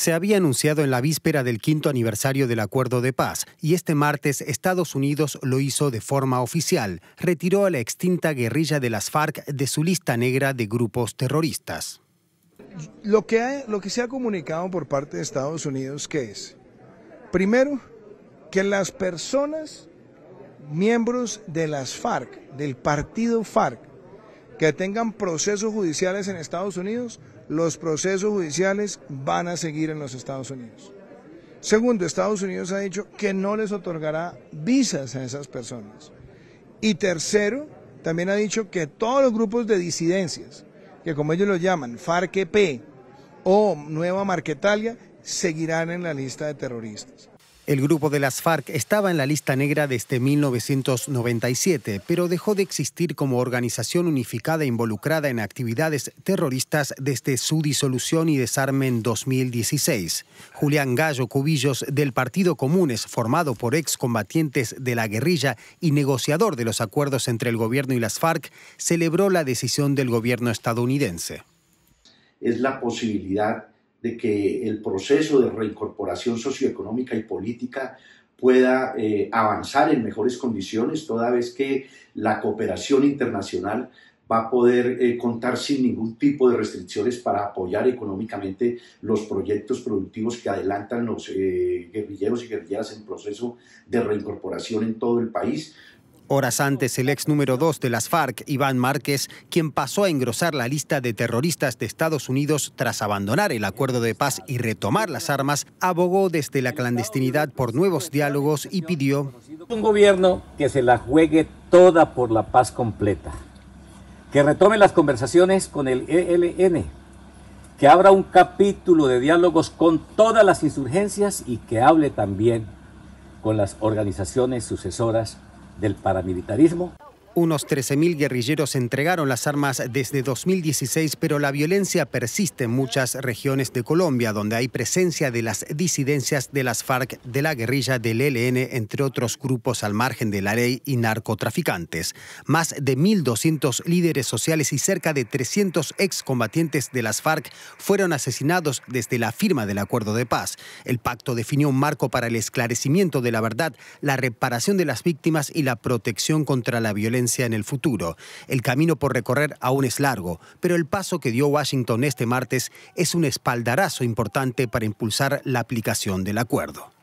Se había anunciado en la víspera del quinto aniversario del acuerdo de paz y este martes Estados Unidos lo hizo de forma oficial. Retiró a la extinta guerrilla de las FARC de su lista negra de grupos terroristas. Lo que, lo que se ha comunicado por parte de Estados Unidos, ¿qué es? Primero, que las personas, miembros de las FARC, del partido FARC, que tengan procesos judiciales en Estados Unidos, los procesos judiciales van a seguir en los Estados Unidos. Segundo, Estados Unidos ha dicho que no les otorgará visas a esas personas. Y tercero, también ha dicho que todos los grupos de disidencias, que como ellos lo llaman, FARC-P e o Nueva Marquetalia, seguirán en la lista de terroristas. El grupo de las FARC estaba en la lista negra desde 1997, pero dejó de existir como organización unificada involucrada en actividades terroristas desde su disolución y desarme en 2016. Julián Gallo Cubillos, del Partido Comunes, formado por excombatientes de la guerrilla y negociador de los acuerdos entre el gobierno y las FARC, celebró la decisión del gobierno estadounidense. Es la posibilidad de que el proceso de reincorporación socioeconómica y política pueda eh, avanzar en mejores condiciones, toda vez que la cooperación internacional va a poder eh, contar sin ningún tipo de restricciones para apoyar económicamente los proyectos productivos que adelantan los eh, guerrilleros y guerrilleras en proceso de reincorporación en todo el país, Horas antes, el ex número 2 de las FARC, Iván Márquez, quien pasó a engrosar la lista de terroristas de Estados Unidos tras abandonar el acuerdo de paz y retomar las armas, abogó desde la clandestinidad por nuevos diálogos y pidió... Un gobierno que se la juegue toda por la paz completa, que retome las conversaciones con el ELN, que abra un capítulo de diálogos con todas las insurgencias y que hable también con las organizaciones sucesoras del paramilitarismo unos 13.000 guerrilleros entregaron las armas desde 2016, pero la violencia persiste en muchas regiones de Colombia, donde hay presencia de las disidencias de las FARC, de la guerrilla del ELN, entre otros grupos al margen de la ley y narcotraficantes. Más de 1.200 líderes sociales y cerca de 300 excombatientes de las FARC fueron asesinados desde la firma del acuerdo de paz. El pacto definió un marco para el esclarecimiento de la verdad, la reparación de las víctimas y la protección contra la violencia en el futuro. El camino por recorrer aún es largo, pero el paso que dio Washington este martes es un espaldarazo importante para impulsar la aplicación del acuerdo.